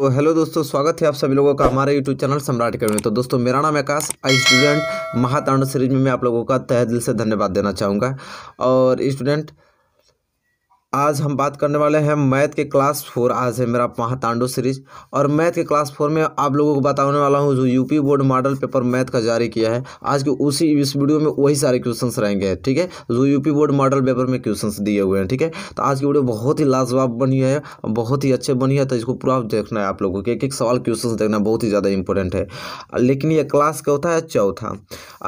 तो हेलो दोस्तों स्वागत है आप सभी लोगों का हमारे यूट्यूब चैनल सम्राट के में तो दोस्तों मेरा नाम आकाश आई स्टूडेंट महातांड सीरीज में मैं आप लोगों का तहे दिल से धन्यवाद देना चाहूँगा और स्टूडेंट आज हम बात करने वाले हैं मैथ के क्लास फोर आज है मेरा महातांडो सीरीज और मैथ के क्लास फोर में आप लोगों को बताने वाला हूँ जो UP board model paper math का जारी किया है आज के उसी इस वीडियो में वही सारे क्वेश्चंस रहेंगे ठीक है जो यूपी बोर्ड मॉडल पेपर में क्वेश्चंस दिए हुए हैं ठीक है तो आज की वीडियो बहुत ही लाजवाब बनी है बहुत ही अच्छे बनी है तो इसको पूरा देखना है आप लोगों को एक एक सवाल क्वेश्चन देखना बहुत ही ज़्यादा इंपॉर्टेंट है लेकिन यह क्लास का होता है चौथा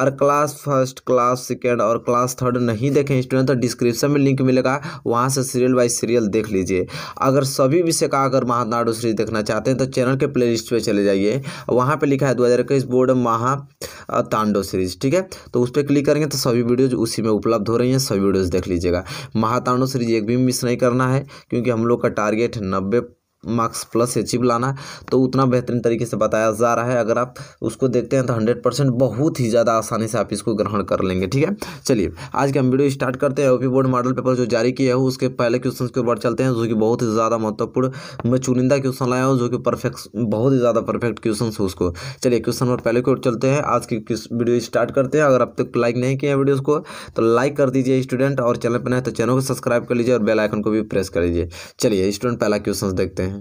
और क्लास फर्स्ट क्लास सेकेंड और क्लास थर्ड नहीं देखें स्टूडेंट तो डिस्क्रिप्शन में लिंक मिलेगा वहाँ से सीरियल बाई सीरियल देख लीजिए अगर सभी विषय का अगर महानाडु सीरीज देखना चाहते हैं तो चैनल के प्ले लिस्ट पर चले जाइए वहाँ पर लिखा है दो बोर्ड महा तांडो सीरीज ठीक है तो उस पर क्लिक करेंगे तो सभी वीडियोज उसी में उपलब्ध हो रही हैं सभी वीडियोज़ देख लीजिएगा महातांडो सीरीज एक भी मिस नहीं करना है क्योंकि हम लोग का टारगेट नब्बे मार्क्स प्लस अचीव लाना तो उतना बेहतरीन तरीके से बताया जा रहा है अगर आप उसको देखते हैं तो हंड्रेड परसेंट बहुत ही ज़्यादा आसानी से आप इसको ग्रहण कर लेंगे ठीक है चलिए आज के हम वीडियो स्टार्ट करते हैं ओपी बोर्ड मॉडल पेपर जो जारी किया हो उसके पहले क्वेश्चन के ऊपर चलते हैं जो कि बहुत ही ज़्यादा महत्वपूर्ण मैं चुनिंदा क्वेश्चन लाया हूँ जो कि परफेक्ट बहुत ही ज़्यादा परफेक्ट क्वेश्चन है उसको चलिए क्वेश्चन नंबर पहले ओर चलते हैं आज की वीडियो स्टार्ट करते हैं अगर अब तक लाइक नहीं किया वीडियोज़ को तो लाइक कर दीजिए स्टूडेंट और चैनल पर नहीं तो चैनल को सब्सक्राइब कर लीजिए और बेलाइकन को भी प्रेस कर लीजिए चलिए स्टूडेंट पहला क्वेश्चन देखते हैं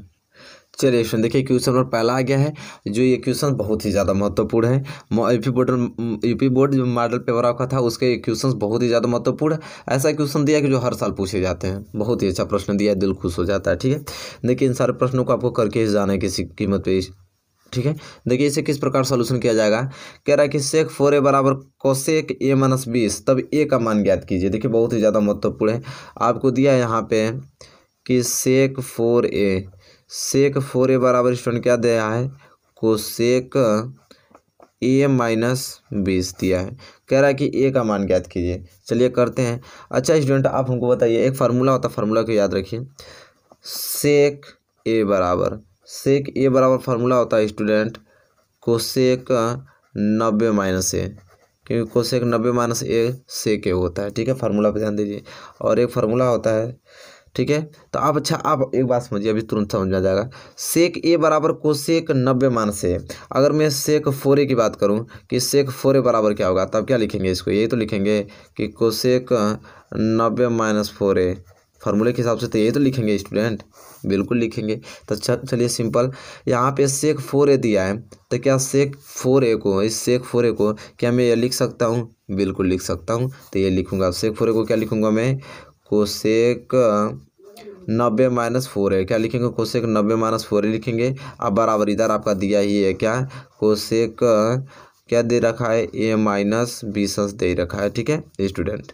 चलिए क्वेश्चन देखिए क्वेश्चन नंबर पहला आ गया है जो ये क्वेश्चन बहुत ही ज़्यादा महत्वपूर्ण है यूपी बोर्ड यूपी बोर्ड जो मॉडल पेपर आपका था उसके क्वेश्चन बहुत ही ज़्यादा महत्वपूर्ण है ऐसा क्वेश्चन दिया कि जो हर साल पूछे जाते हैं बहुत ही अच्छा प्रश्न दिया दिल खुश हो जाता है ठीक है देखिए इन सारे प्रश्नों को आपको करके ही जाना है किसी कीमत पर ठीक है देखिए इसे किस प्रकार सोल्यूशन किया जाएगा कह रहा है कि सेक फोर ए बराबर कोसेक ए माइनस बीस तब ए का मान ज्ञात कीजिए देखिए बहुत ही ज़्यादा महत्वपूर्ण है आपको दिया यहाँ पे कि सेक फोर ए सेक फोर ए बराबर स्टूडेंट क्या दिया है कोसेक ए माइनस बीस दिया है कह रहा है कि ए का मान ज्ञात कीजिए चलिए करते हैं अच्छा स्टूडेंट आप हमको बताइए एक फार्मूला होता है फार्मूला को याद रखिए सेक ए बराबर सेक ए बराबर फार्मूला होता है स्टूडेंट कोसेक नब्बे माइनस ए क्योंकि कोसेक नब्बे माइनस ए सेक ए होता है ठीक है फार्मूला पर ध्यान दीजिए और एक फार्मूला होता है ठीक है तो आप अच्छा आप एक बात समझिए अभी तुरंत समझ में आ जाएगा सेक ए बराबर को सेक नब्बे मान से अगर मैं सेक फोर ए की बात करूं कि सेक फोर ए बराबर क्या होगा तब क्या लिखेंगे इसको यही तो लिखेंगे कि सेक नब्बे माइनस फोर ए फार्मूले के हिसाब से तो यही तो लिखेंगे स्टूडेंट बिल्कुल लिखेंगे तो अच्छा, चलिए सिंपल यहाँ पे सेक फोर ए दिया है तो क्या सेक फोर ए को इस सेक फोर ए को क्या मैं ये लिख सकता हूँ बिल्कुल लिख सकता हूँ तो ये लिखूंगा सेक फोर ए को क्या लिखूंगा मैं कोशेक नब्बे माइनस फोर है क्या लिखेंगे कोशेक नब्बे माइनस फोर लिखेंगे अब बराबर इधर आपका दिया ही है क्या कोशेक क्या दे रखा है ए माइनस बीस दे रखा है ठीक है स्टूडेंट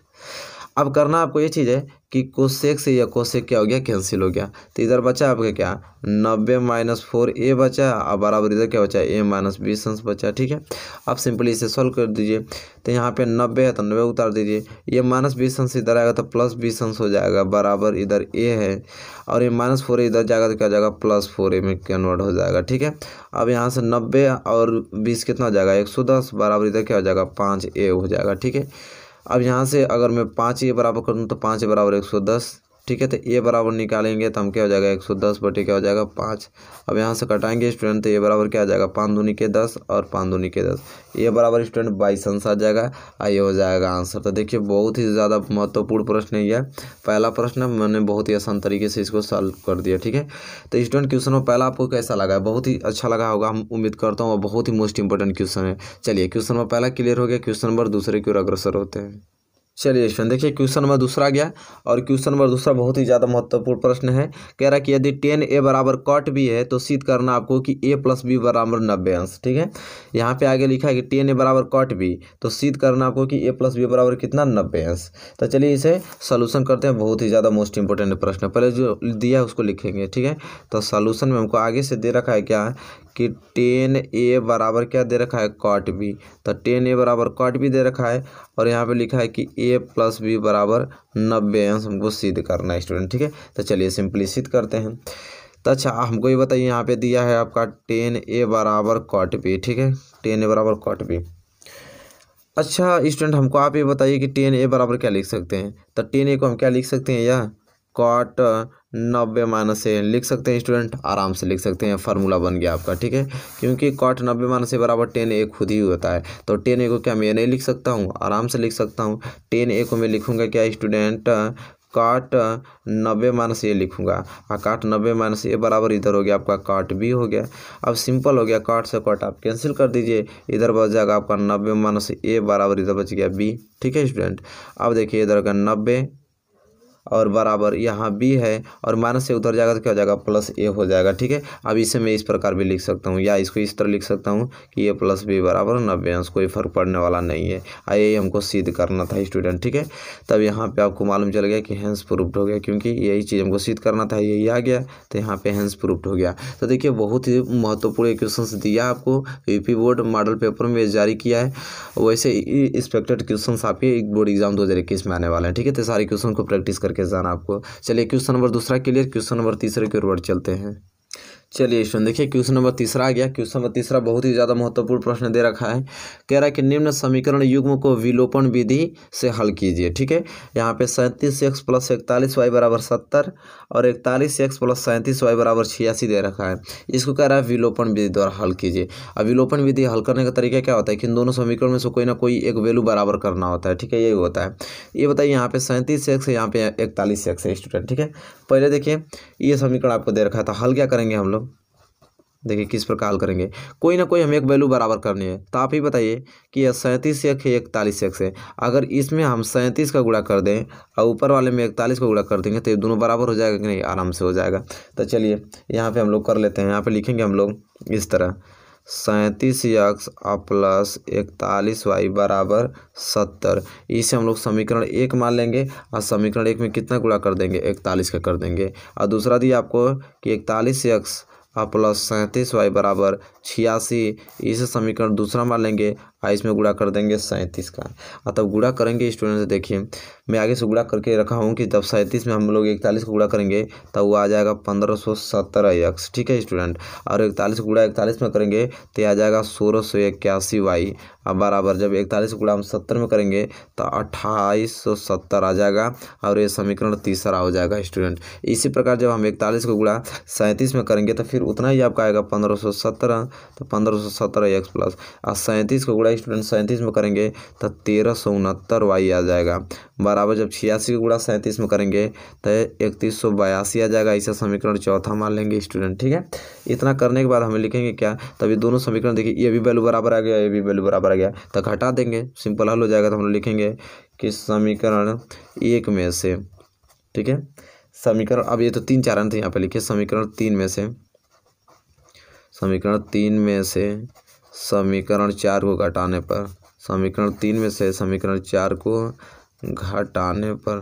अब करना आपको ये चीज़ है कि कोशेक से या कोशेक क्या हो गया कैंसिल हो गया तो इधर बचा आपका क्या नब्बे माइनस फोर ए बचा और बराबर इधर क्या बचा ए माइनस बीस अंश बचा ठीक है आप सिंपली इसे सॉल्व कर दीजिए तो यहाँ पे नब्बे है तो नब्बे उतार दीजिए ये माइनस बीस अंश इधर आएगा तो प्लस बीस अंश हो जाएगा बराबर इधर ए है और ये माइनस फोर इधर जाएगा तो क्या हो जाएगा प्लस फोर ए में कन्वर्ट हो जाएगा ठीक है अब यहाँ से नब्बे और बीस कितना हो जाएगा एक सौ दस बराबर इधर क्या हो जाएगा पाँच ए हो जाएगा ठीक है अब यहाँ से अगर मैं पाँच ये बराबर कर दूँ तो पाँच बराबर एक सौ दस ठीक है तो ए बराबर निकालेंगे तो हम क्या हो जाएगा एक सौ दस बटे क्या हो जाएगा पाँच अब यहाँ से कटाएंगे स्टूडेंट तो ए बराबर क्या आ जाएगा पाँच दूनी के दस और पाँच दूनी के दस ए बराबर स्टूडेंट बाईस आंसर आ जाएगा और ये हो जाएगा आंसर तो देखिए बहुत ही ज़्यादा महत्वपूर्ण प्रश्न है यह पहला प्रश्न मैंने बहुत ही आसान तरीके से इसको सॉल्व कर दिया ठीक है तो स्टूडेंट क्वेश्चन में पहला आपको कैसा लगा बहुत ही अच्छा लगा होगा हम उम्मीद करता हूँ और बहुत ही मोस्ट इंपॉर्टेंट क्वेश्चन है चलिए क्वेश्चन में पहला क्लियर हो गया क्वेश्चन नंबर दूसरे की ओर अग्रसर होते हैं चलिए इसमें देखिए क्वेश्चन नंबर दूसरा गया और क्वेश्चन नंबर दूसरा बहुत ही ज़्यादा महत्वपूर्ण प्रश्न है कह रहा है कि यदि टेन ए बराबर कॉट बी है तो सिद्ध करना आपको कि ए प्लस बी बराबर नब्बे अंश ठीक है यहाँ पे आगे लिखा है कि टेन ए बराबर कॉट बी तो सिद्ध करना आपको कि ए प्लस बी बराबर कितना नब्बे अंश तो चलिए इसे सोलूशन करते हैं बहुत ही ज़्यादा मोस्ट इंपॉर्टेंट प्रश्न पहले जो दिया है उसको लिखेंगे ठीक है तो सोलूशन में हमको आगे से दे रखा है क्या कि टेन ए बराबर क्या दे रखा है कॉट बी तो टेन ए बराबर कॉट बी दे रखा है और यहाँ पे लिखा है कि ए प्लस बी बराबर नब्बे अंश हमको सिद्ध करना है स्टूडेंट ठीक है तो चलिए सिंपली सिद्ध करते हैं तो अच्छा हमको ये बताइए यहाँ पे दिया है आपका टेन ए बराबर कॉट बी ठीक है टेन ए बराबर कॉट बी अच्छा स्टूडेंट हमको आप ये बताइए कि टेन ए बराबर क्या लिख सकते हैं तो टेन ए को हम क्या लिख सकते हैं या कॉट नब्बे माइनस ए लिख सकते हैं स्टूडेंट आराम से लिख सकते हैं फार्मूला बन गया आपका ठीक है क्योंकि कॉट नब्बे माइनस ए बराबर टेन ए खुद ही होता है तो टेन ए को क्या मैं नहीं लिख सकता हूँ आराम से लिख सकता हूँ टेन ए को मैं लिखूँगा क्या स्टूडेंट काट नब्बे माइनस ए लिखूंगा और हाँ, काट नब्बे माइनस ए बराबर इधर हो गया आपका काट बी हो गया अब सिंपल हो गया काट से काट आप कैंसिल कर दीजिए इधर बच जाएगा आपका नब्बे माइनस ए बराबर इधर बच गया बी ठीक है स्टूडेंट अब देखिए इधर का नब्बे और बराबर यहाँ बी है और माइनस से उतर जाएगा तो क्या हो जाएगा प्लस ए हो जाएगा ठीक है अब इसे मैं इस प्रकार भी लिख सकता हूँ या इसको इस तरह लिख सकता हूँ कि ए प्लस बी बराबर नब्बे अंश कोई फर्क पड़ने वाला नहीं है यही हमको सिद्ध करना था स्टूडेंट ठीक है तब यहाँ पर आपको मालूम चल गया कि हैंस प्रूफ्ड हो गया क्योंकि यही चीज़ हमको सिद्ध करना था यही आ गया तो यहाँ पर हैंस प्रूफ्ड हो गया तो देखिए बहुत ही महत्वपूर्ण क्वेश्चन दिया आपको पी बोर्ड मॉडल पेपर में जारी किया है वैसे एक्सपेक्टेड क्वेश्चन आपके बोर्ड एग्जाम दो में आने वाले हैं ठीक है तो सारे क्वेश्चन को प्रैक्टिस करके करके जाना आपको चलिए क्वेश्चन नंबर दूसरा क्लियर क्वेश्चन नंबर तीसरे की ओर चलते हैं चलिए स्टूडेंट देखिए क्वेश्चन नंबर तीसरा आ गया क्वेश्चन नंबर तीसरा बहुत ही ज़्यादा महत्वपूर्ण प्रश्न दे रखा है कह रहा है कि निम्न समीकरण युग्म को विलोपन विधि से हल कीजिए ठीक है यहाँ पे सैंतीस एक्स प्लस इकतालीस वाई बराबर सत्तर और इकतालीस एक्स प्लस सैंतीस वाई बराबर छियासी दे रखा है इसको कह रहा है विलोपन विधि द्वारा हल कीजिए अब विलोपन विधि हल करने का तरीका क्या होता है कि इन दोनों समीकरण में से कोई ना कोई एक वैल्यू बराबर करना होता है ठीक है यही होता है ये बताइए यहाँ पे सैंतीस एक्स है यहाँ पे इकतालीस एक्स है स्टूडेंट ठीक है पहले देखिए ये समीकरण आपको दे रखा था तो हल क्या करेंगे हम लोग देखिए किस प्रकार हल करेंगे कोई ना कोई हमें एक वैल्यू बराबर करनी है तो आप ही बताइए कि यह सैंतीस एक है इकतालीस एक से अगर इसमें हम सैंतीस का गुड़ा कर दें और ऊपर वाले में इकतालीस का गुड़ा कर देंगे तो ये दोनों बराबर हो जाएगा कि नहीं आराम से हो जाएगा तो चलिए यहाँ पे हम लोग कर लेते हैं यहाँ पर लिखेंगे हम लोग इस तरह सैंतीस एक प्लस इकतालीस वाई बराबर सत्तर इसे हम लोग समीकरण एक मान लेंगे और समीकरण एक में कितना गुड़ा कर देंगे इकतालीस का कर देंगे और दूसरा दिया आपको कि इकतालीस एक्स हाँ, प्लस सैंतीस वाई बराबर छियासी इसे समीकरण दूसरा मान लेंगे और हाँ, इसमें गुड़ा कर देंगे सैंतीस का और हाँ, तब तो गुड़ा करेंगे स्टूडेंट से देखिए मैं आगे से गुड़ा करके रखा हूँ कि जब सैंतीस में हम लोग इकतालीस को गुड़ा करेंगे तब तो वो आ जाएगा पंद्रह सौ सत्तर एक्स ठीक है स्टूडेंट और इकतालीस को गुड़ा इकतालीस में करेंगे तो आ जाएगा सोलह सौ इक्यासी वाई अब बराबर जब इकतालीस गुड़ा हम सत्तर में करेंगे तो अट्ठाईस सौ सत्तर आ जाएगा और ये समीकरण तीसरा हो जाएगा स्टूडेंट इसी प्रकार जब हम इकतालीस को गुड़ा सैंतीस में करेंगे तो फिर उतना ही आपका आएगा पंद्रह सौ सत्रह तो पंद्रह सौ सत्रह एक्स प्लस और सैंतीस को गुड़ा स्टूडेंट सैंतीस में करेंगे तो तेरह सौ उनहत्तर वाई आ जाएगा बराबर जब छियासी को गुड़ा सैंतीस में करेंगे तो इकतीस सौ बयासी आ जाएगा इसे समीकरण चौथा मान लेंगे स्टूडेंट ठीक है इतना करने के बाद हमें लिखेंगे क्या तभी दोनों समीकरण देखिए ये भी वैल्यू बराबर आ गया ये भी वैल्यू बराबर आ गया तो घटा देंगे सिंपल हल हो जाएगा तो हम लिखेंगे कि समीकरण एक में से ठीक है समीकरण अब ये तो तीन चार अंत यहाँ पे लिखे समीकरण तीन में से समीकरण तीन में से समीकरण चार को घटाने पर समीकरण तीन में से समीकरण चार को घटाने पर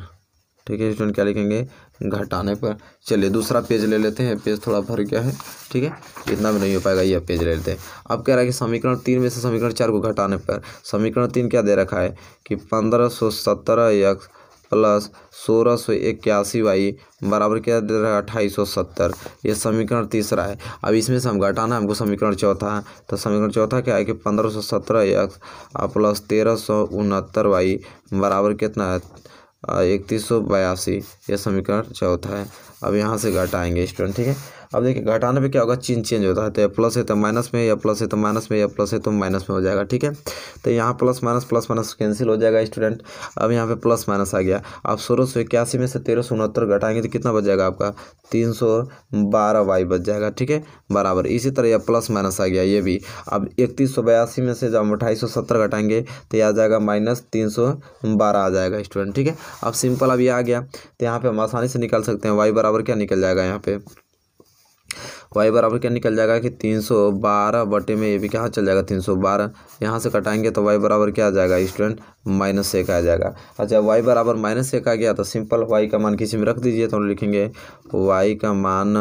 ठीक है स्टूडेंट क्या लिखेंगे घटाने पर चलिए दूसरा पेज ले लेते हैं पेज थोड़ा भर गया है ठीक है इतना भी नहीं हो पाएगा यह पेज ले लेते हैं अब कह रहा है कि समीकरण तीन में से समीकरण चार को घटाने पर समीकरण तीन क्या दे रखा है कि पंद्रह सौ सत्रह एक प्लस सोलह सौ इक्यासी वाई बराबर क्या दे रहा है अट्ठाईस सौ सत्तर ये समीकरण तीसरा है अब इसमें से हम घटाना है हमको समीकरण चौथा है तो समीकरण चौथा क्या है कि पंद्रह सौ सत्रह एक प्लस तेरह सौ उनहत्तर वाई बराबर कितना है इकतीस सौ बयासी यह समीकरण चौथा है अब यहाँ से घटाएंगे स्टूडेंट ठीक है अब देखिए घटाने पे क्या होगा चिन्ह चेंज होता है तो प्लस है तो माइनस में या प्लस है तो माइनस में या प्लस है तो माइनस में हो जाएगा ठीक है तो यहाँ plus minus plus minus cancel हो जाएगा स्टूडेंट अब यहाँ पे प्लस माइनस आ गया अब सोलह सौ इक्यासी में से तेरह सौ उनहत्तर घटाएंगे तो कितना बच जाएगा आपका तीन सौ बारह वाई बच जाएगा ठीक है बराबर इसी तरह यह प्लस माइनस आ गया ये भी अब इकतीस सौ बयासी में से जब हम अट्ठाईस सौ सत्तर घटाएंगे तो यह आ जाएगा माइनस तीन सौ बारह आ जाएगा स्टूडेंट ठीक है अब सिंपल अब ये आ गया तो यहाँ पर हम आसानी से निकाल सकते हैं वाई बराबर क्या निकल जाएगा यहाँ पर वाई बराबर क्या निकल जाएगा कि तीन सौ बारह बटे में ये भी कहाँ चल जाएगा तीन सौ बारह यहाँ से कटाएंगे तो वाई बराबर क्या आ जाएगा स्टूडेंट माइनस एक आ जाएगा अच्छा वाई बराबर माइनस एक आ गया तो सिंपल वाई का मान किसी में रख दीजिए तो हम लिखेंगे वाई का मान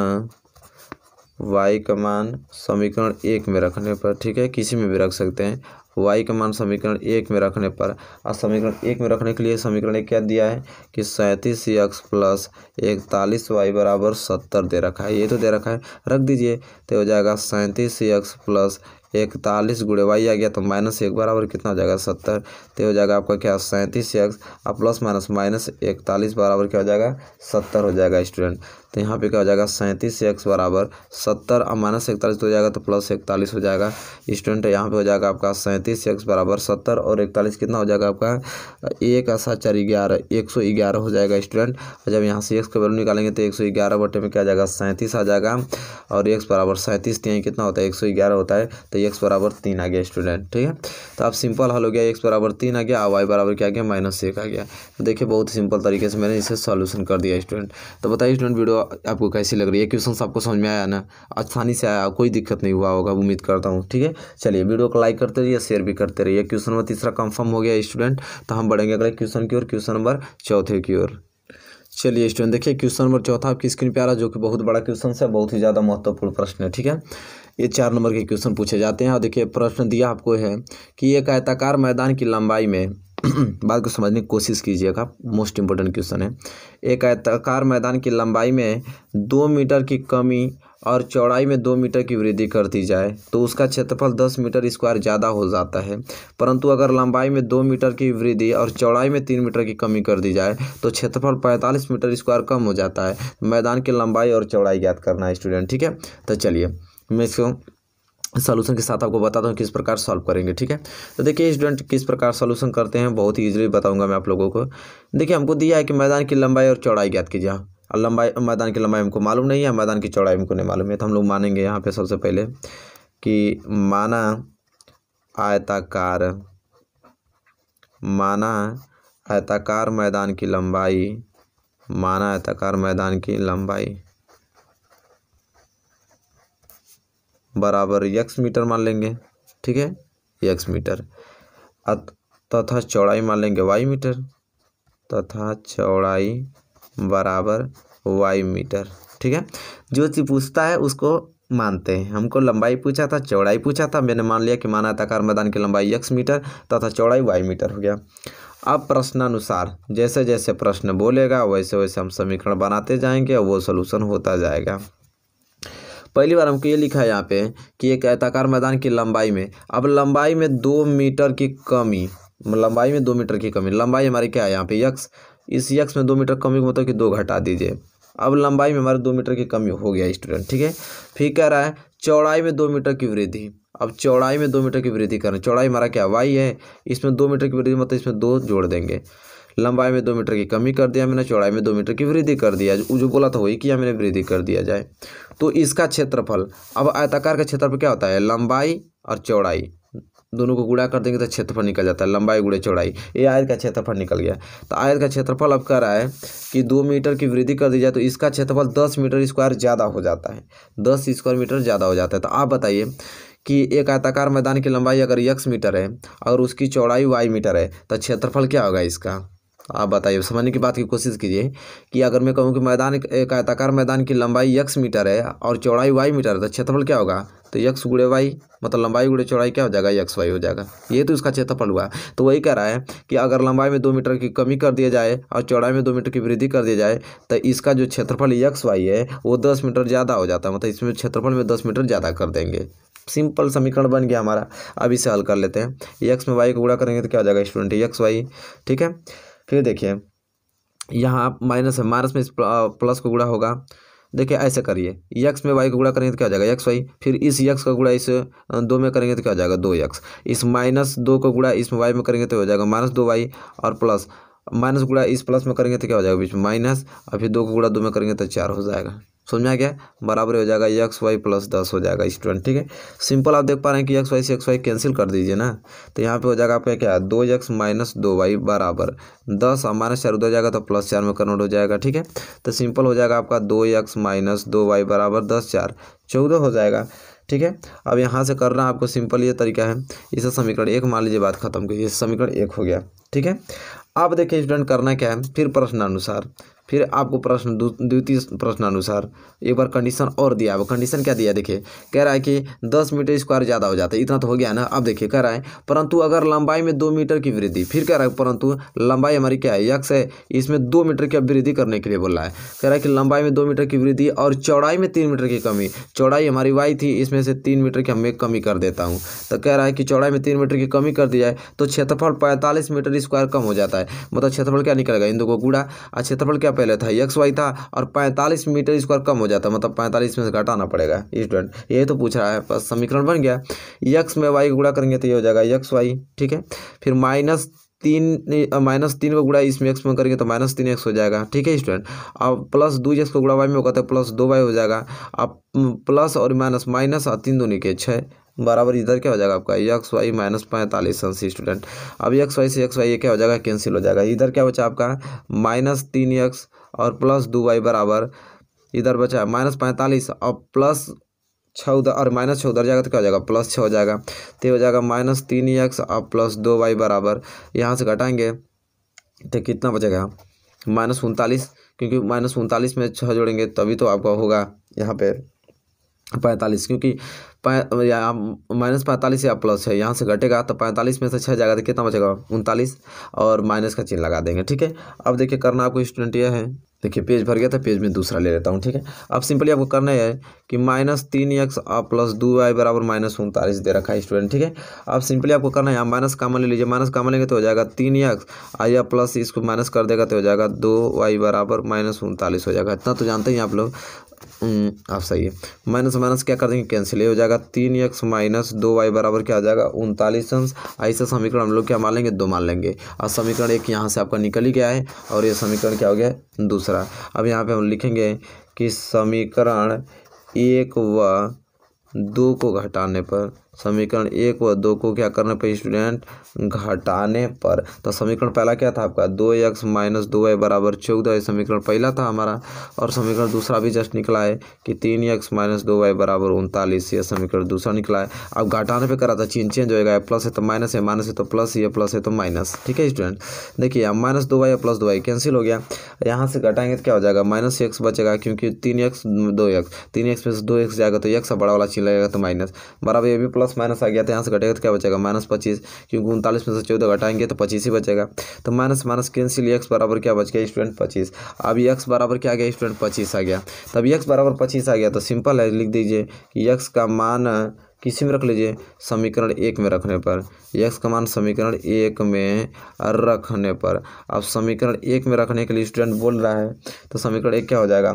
वाई का मान समीकरण एक में रखने पर ठीक है किसी में भी रख सकते हैं वाई का मान समीकरण एक में रखने पर और समीकरण एक में रखने के लिए समीकरण एक क्या दिया है कि सैंतीस एक्स प्लस इकतालीस वाई बराबर सत्तर दे रखा है ये तो दे रखा है रख दीजिए तो हो जाएगा सैंतीस एक्स प्लस इकतालीस गुड़े वाई आ गया तो माइनस एक बराबर कितना हो जाएगा सत्तर तो हो जाएगा आपका क्या सैंतीस एक्स और प्लस माइनस माइनस इकतालीस बराबर क्या हो जाएगा सत्तर हो जाएगा स्टूडेंट तो यहाँ पे क्या हो जाएगा सैंतीस एक्स बराबर सत्तर और माइनस इकतालीस तो हो जाएगा तो प्लस इकतालीस हो जाएगा स्टूडेंट यहाँ पे हो जाएगा आपका सैंतीस एक्स बराबर सत्तर और इकतालीस कितना हो जाएगा आपका एक ऐसा चार ग्यारह एक सौ ग्यारह हो जाएगा स्टूडेंट और जब यहाँ से एक्स का वैल्यू निकालेंगे तो एक सौ ग्यारह बटे में क्या जाएगा सैंतीस आ जाएगा और एक्स बराबर सैंतीस तीन तो कितना होता है एक सौ ग्यारह होता है तो एक्स बराबर तीन आ गया स्टूडेंट ठीक है तो आप सिंपल हल हो गया एक्स बराबर तीन आ गया और वाई बराबर क्या आ गया माइनस एक आ गया तो देखिए बहुत सिंपल तरीके से मैंने इसे सॉल्यूशन कर दिया स्टूडेंट तो बताइए स्टूडेंट वीडियो आपको कैसी लग रही है क्वेश्चन आपको समझ में आया ना आसानी से आया कोई दिक्कत नहीं हुआ होगा उम्मीद करता हूँ ठीक है चलिए वीडियो को लाइक करते रहिए शेयर भी करते रहिए क्वेश्चन नंबर तीसरा कंफर्म हो गया स्टूडेंट तो हम बढ़ेंगे अगले क्वेश्चन की ओर क्वेश्चन नंबर चौथे की ओर चलिए स्टूडेंट देखिए क्वेश्चन नंबर चौथा आपकी स्क्रीन पर आ रहा जो कि बहुत बड़ा क्वेश्चन है बहुत ही ज़्यादा महत्वपूर्ण प्रश्न है ठीक है ये चार नंबर के क्वेश्चन पूछे जाते हैं और देखिए प्रश्न दिया आपको है कि एक आयताकार मैदान की लंबाई में बात को समझने की कोशिश कीजिएगा मोस्ट इम्पोर्टेंट क्वेश्चन है एक आयताकार मैदान की लंबाई में दो मीटर की कमी और चौड़ाई में दो मीटर की वृद्धि कर दी जाए तो उसका क्षेत्रफल दस मीटर स्क्वायर ज़्यादा हो जाता है परंतु अगर लंबाई में दो मीटर की वृद्धि और चौड़ाई में तीन मीटर की कमी कर दी जाए तो क्षेत्रफल पैंतालीस मीटर स्क्वायर कम हो जाता है मैदान की लंबाई और चौड़ाई ज्ञात करना है स्टूडेंट ठीक है तो चलिए मैं इसको सॉल्यूशन के साथ आपको बताता हूँ किस प्रकार सॉल्व करेंगे ठीक है तो देखिए स्टूडेंट किस प्रकार सॉल्यूशन करते हैं बहुत ही ईजिली बताऊंगा मैं आप लोगों को देखिए हमको दिया है कि मैदान की लंबाई और चौड़ाई ज्ञात कीजिए हाँ। और लंबाई मैदान की लंबाई हमको मालूम नहीं है मैदान की चौड़ाई हमको नहीं मालूम है तो हम लोग मानेंगे यहाँ पर सबसे पहले कि माना आयताकार माना आयताकार मैदान की लंबाई माना आयताकार मैदान की लंबाई बराबर यक्स मीटर मान लेंगे ठीक है यक्स मीटर तथा चौड़ाई मान लेंगे वाई मीटर तथा चौड़ाई बराबर वाई मीटर ठीक है जो चीज़ पूछता है उसको मानते हैं हमको लंबाई पूछा था चौड़ाई पूछा था मैंने मान लिया कि माना मानाताकार मैदान की लंबाई यक्स मीटर तथा चौड़ाई वाई मीटर हो गया अब प्रश्नानुसार जैसे जैसे प्रश्न बोलेगा वैसे वैसे हम समीकरण बनाते जाएंगे और वो सोल्यूशन होता जाएगा पहली बार हमको ये लिखा है यहाँ पे कि एक आयताकार मैदान की लंबाई में अब लंबाई में दो मीटर की कमी मतलब लंबाई में दो मीटर की कमी लंबाई हमारी क्या है यहाँ पे यक्स इस यक्स में दो मीटर कमी को मतलब कि दो घटा दीजिए अब लंबाई में हमारे दो मीटर की कमी हो गया स्टूडेंट ठीक है फिर कह रहा है चौड़ाई में दो मीटर की वृद्धि अब चौड़ाई में दो मीटर की वृद्धि करें चौड़ाई हमारा क्या वाई है इसमें दो मीटर की वृद्धि मतलब इसमें दो जोड़ देंगे लंबाई में दो मीटर की कमी कर दिया मैंने चौड़ाई में दो मीटर की वृद्धि कर दिया जो, जो बोला था वही किया मैंने वृद्धि कर दिया जाए तो इसका क्षेत्रफल अब आयताकार का क्षेत्रफल क्या होता है लंबाई और चौड़ाई दोनों को गुड़ा कर देंगे तो क्षेत्रफल निकल जाता है लंबाई गुड़े चौड़ाई ये आयत का क्षेत्रफल निकल गया तो आयत का क्षेत्रफल अब कह रहा है कि दो मीटर की वृद्धि कर दी जाए तो इसका क्षेत्रफल दस मीटर स्क्वायर ज़्यादा हो जाता है दस स्क्वायर मीटर ज़्यादा हो जाता है तो आप बताइए कि एक आयताकार मैदान की लंबाई अगर यक्स मीटर है और उसकी चौड़ाई वाई मीटर है तो क्षेत्रफल क्या होगा इसका आप बताइए समझने की बात की कोशिश कीजिए कि अगर मैं कहूँ कि मैदान एक आयताकार मैदान की लंबाई यक्स मीटर है और चौड़ाई वाई मीटर है तो क्षेत्रफल क्या होगा तो यक्स गुड़े वाई मतलब लंबाई गुड़े चौड़ाई क्या हो जाएगा यक्स वाई हो जाएगा ये तो इसका क्षेत्रफल हुआ तो वही कह रहा है कि अगर लंबाई में दो मीटर की कमी कर दिया जाए और चौड़ाई में दो मीटर की वृद्धि कर दिया जाए तो इसका जो क्षेत्रफल यक्स वाई है वो दस मीटर ज़्यादा हो जाता है मतलब इसमें क्षेत्रफल में दस मीटर ज़्यादा कर देंगे सिंपल समीकरण बन गया हमारा अब इसे हल कर लेते हैं यक्स में वाई को गुड़ा करेंगे तो क्या हो जाएगा स्टूडेंट यक्स वाई ठीक है फिर देखिए यहाँ माइनस है माइनस में इस प्लस को गुड़ा होगा देखिए ऐसे करिए यक्स में वाई को गुड़ा करेंगे तो क्या हो जाएगा यक्स वाई फिर इस यक्स का गुड़ा इस दो में करेंगे तो क्या हो जाएगा दो यक्स इस माइनस दो को गुड़ा इस वाई में करेंगे तो हो जाएगा माइनस दो वाई और प्लस माइनस गुड़ा इस प्लस में करेंगे तो क्या हो जाएगा बीच में माइनस और फिर दो को गुड़ा दो में करेंगे तो चार हो जाएगा समझा गया बराबर हो जाएगा एक्स वाई प्लस दस हो जाएगा स्टूडेंट ठीक है सिंपल आप देख पा रहे हैं कि एक्स वाई से एक्स वाई कैंसिल कर दीजिए ना तो यहाँ पे हो जाएगा आपका क्या दो एक्स माइनस दो वाई बराबर दस और माइनस चार उधर जाएगा तो प्लस चार में कन्वर्ट हो जाएगा ठीक है तो सिंपल हो जाएगा आपका दो एक्स माइनस दो वाई बराबर दस चार चौदह हो जाएगा ठीक है अब यहाँ से करना आपको सिंपल ये तरीका है इसे समीकरण एक मान लीजिए बात खत्म कीजिए समीकरण एक हो गया ठीक है अब देखिए स्टूडेंट करना क्या है फिर प्रश्न अनुसार फिर आपको प्रश्न द्वितीय प्रश्न अनुसार एक बार कंडीशन और दिया हुआ कंडीशन क्या दिया देखिए कह रहा है कि दस मीटर स्क्वायर ज़्यादा हो जाता है इतना तो हो गया ना अब देखिए कह रहा है परंतु अगर लंबाई में दो मीटर की वृद्धि फिर कह रहा है परंतु लंबाई हमारी क्या है यक्स है इसमें दो मीटर की वृद्धि करने के लिए बोल रहा है कह रहा है कि लंबाई में दो मीटर की वृद्धि और चौड़ाई में तीन मीटर की कमी चौड़ाई हमारी वाई थी इसमें से तीन मीटर की हमें कमी कर देता हूँ तो कह रहा है कि चौड़ाई में तीन मीटर की कमी कर दी जाए तो क्षेत्रफल पैंतालीस मीटर स्क्वायर कम हो जाता है मतलब क्षेत्रफल क्या निकलेगा इन दो को गुड़ा और क्षेत्रफल क्या पहले था एक्स वाई था और पैंतालीस मीटर स्क्वायर कम हो जाता है मतलब पैंतालीस में से घटाना पड़ेगा स्टूडेंट ये तो पूछ रहा है बस समीकरण बन गया यक्स में वाई गुड़ा करेंगे तो ये हो जाएगा यक्स वाई ठीक है फिर माइनस तीन माइनस तीन को गुड़ा इसमें एक्स में करेंगे तो माइनस तीन एक्स हो जाएगा ठीक है स्टूडेंट अब प्लस दो एक्स को गुड़ा वाई में होगा तो प्लस दो वाई हो जाएगा अब प्लस और माइनस माइनस और तीन दोनों के छः बराबर इधर क्या हो जाएगा आपका एक्स वाई माइनस पैंतालीस अंश स्टूडेंट अब एक्स वाई से एक्स वाई ये क्या हो जाएगा कैंसिल हो जाएगा इधर क्या बचा आपका माइनस तीन एक्स और प्लस दो वाई बराबर इधर बचा माइनस पैंतालीस और प्लस छः उधर और माइनस छः उधर जाएगा तो क्या हो जाएगा प्लस छः हो जाएगा तो हो जाएगा माइनस तीन एक्स और प्लस दो वाई बराबर यहाँ से घटाएंगे तो कितना बचेगा माइनस उनतालीस क्योंकि माइनस उनतालीस में छः जोड़ेंगे तभी तो आपका होगा यहाँ पे पैंतालीस क्योंकि माइनस पैंतालीस या प्लस है यहाँ से घटेगा तो पैंतालीस में से छः जाएगा तो कितना बचेगा उनतालीस और माइनस का चिन्ह लगा देंगे ठीक है अब देखिए करना आपको स्टूडेंट यह है देखिए पेज भर गया था पेज में दूसरा ले लेता हूँ ठीक है अब सिंपली आपको करना है कि माइनस तीन एक्स और प्लस दो वाई बराबर माइनस उनतालीस दे रखा है स्टूडेंट ठीक है अब सिंपली आपको करना है यहाँ माइनस कामन ले लीजिए माइनस कामन लेंगे तो हो जाएगा तीन एक्स आइया प्लस इसको माइनस कर देगा तो हो जाएगा दो वाई बराबर माइनस उनतालीस हो जाएगा इतना तो जानते ही आप लोग हम्म, आप सही है माइनस माइनस क्या कर देंगे कैंसिल ये हो जाएगा तीन एक्स माइनस दो वाई बराबर क्या आ जाएगा उनतालीस अंश ऐसा समीकरण हम लोग क्या मान लेंगे दो मान लेंगे और समीकरण एक यहाँ से आपका निकल ही गया है और ये समीकरण क्या हो गया दूसरा अब यहाँ पे हम लिखेंगे कि समीकरण एक व दो को घटाने पर समीकरण एक व दो को क्या करना पर स्टूडेंट घटाने पर तो समीकरण पहला क्या था आपका दो एक्स माइनस दो वाई बराबर चौदह ये समीकरण पहला था हमारा और समीकरण दूसरा भी जस्ट निकला है कि तीन एक्स माइनस दो वाई बराबर उनतालीस ये समीकरण दूसरा निकला है अब घटाने पर करा था चीन चेंज होगा प्लस है तो माइनस है माइनस है तो प्लस ये प्लस है तो माइनस ठीक है स्टूडेंट देखिए अब माइनस दो वाई प्लस दो वाई कैंसिल हो गया यहाँ से घटाएंगे तो क्या हो जाएगा माइनस एक्स बचेगा क्योंकि तीन एक्स दो एक्स तीन एक्स में दो एक्स जाएगा तो एक्स बड़ा वाला चीन लगेगा तो माइनस बराबर ये भी प्लस प्लस माइनस आ गया तो यहाँ से घटेगा तो क्या बचेगा माइनस पच्चीस क्योंकि उनतालीस में से चौदह घटाएंगे तो पच्चीस ही बचेगा तो माइनस माइनस कैंसिल एक्स बराबर क्या बच गया स्टूडेंट पच्चीस अब एक्स बराबर क्या आ गया स्टूडेंट पच्चीस आ गया तब एक्स बराबर पच्चीस आ गया तो सिंपल है लिख दीजिए कि यक्स का मान किसी में रख लीजिए समीकरण एक में रखने पर यक्स का मान समीकरण एक में रखने पर अब समीकरण एक में रखने के लिए स्टूडेंट बोल रहा है तो समीकरण एक क्या हो जाएगा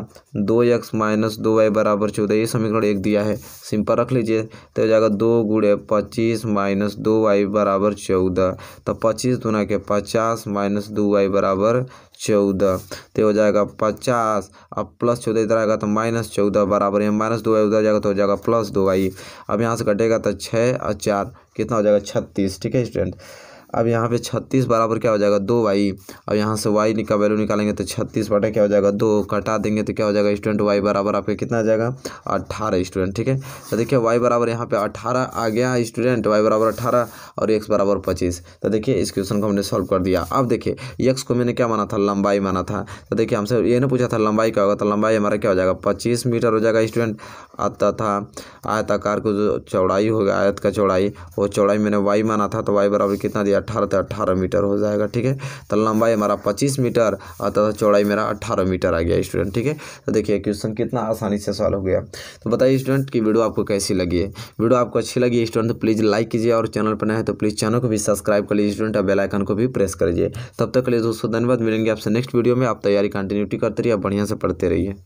दो एक माइनस दो वाई बराबर चौदह ये समीकरण एक दिया है सिंपल रख लीजिए तो हो जाएगा दो गुड़े पच्चीस माइनस दो वाई बराबर चौदह तो पच्चीस दुना के पचास माइनस दो वाई बराबर चौदह तो हो जाएगा पचास अब प्लस चौदह इधर आएगा तो माइनस चौदह बराबर यहाँ माइनस दो आई उधर जाएगा तो हो जाएगा प्लस दो आई अब यहाँ से कटेगा तो छः और चार कितना हो जाएगा छत्तीस ठीक है स्टूडेंट अब यहाँ पे छत्तीस बराबर क्या हो जाएगा दो वाई अब यहाँ से वाई का वैल्यू निकालेंगे तो छत्तीस बटा क्या हो जाएगा दो कटा देंगे तो क्या हो जाएगा स्टूडेंट वाई बराबर आपके कितना आ जाएगा अट्ठारह स्टूडेंट ठीक है तो देखिए वाई बराबर यहाँ पे अट्ठारह आ गया स्टूडेंट वाई बराबर अट्ठारह और एक्स बराबर पच्चीस तो देखिए इस क्वेश्चन को हमने सॉल्व कर दिया अब देखिए यक्स को मैंने क्या माना था लंबाई माना था तो देखिए हमसे ये ना पूछा था लंबाई क्या होगा तो लंबाई हमारा क्या हो जाएगा पच्चीस मीटर हो जाएगा स्टूडेंट आता था आयताकार को जो चौड़ाई होगा आयत का चौड़ाई वो चौड़ाई मैंने वाई माना था तो वाई बराबर कितना दिया अट्ठारह तो अट्ठारह मीटर हो जाएगा ठीक है तो लंबाई हमारा पच्चीस मीटर और तथा चौड़ाई मेरा अट्ठारह मीटर आ गया स्टूडेंट ठीक है तो देखिए क्वेश्चन कितना आसानी से सॉल्व हो गया तो बताइए स्टूडेंट की वीडियो आपको कैसी लगी है वीडियो आपको अच्छी लगी स्टूडेंट तो प्लीज़ लाइक कीजिए और चैनल पर नए है तो प्लीज़ चैनल को भी सब्सक्राइब कर लीजिए स्टूडेंट और बेलाइकन को भी प्रेस करिए तब तक के लिए दोस्तों धन्यवाद मिलेंगे आपसे नेक्स्ट वीडियो में आप तैयारी कंटिन्यूटी करते रहिए आप बढ़िया से पढ़ते रहिए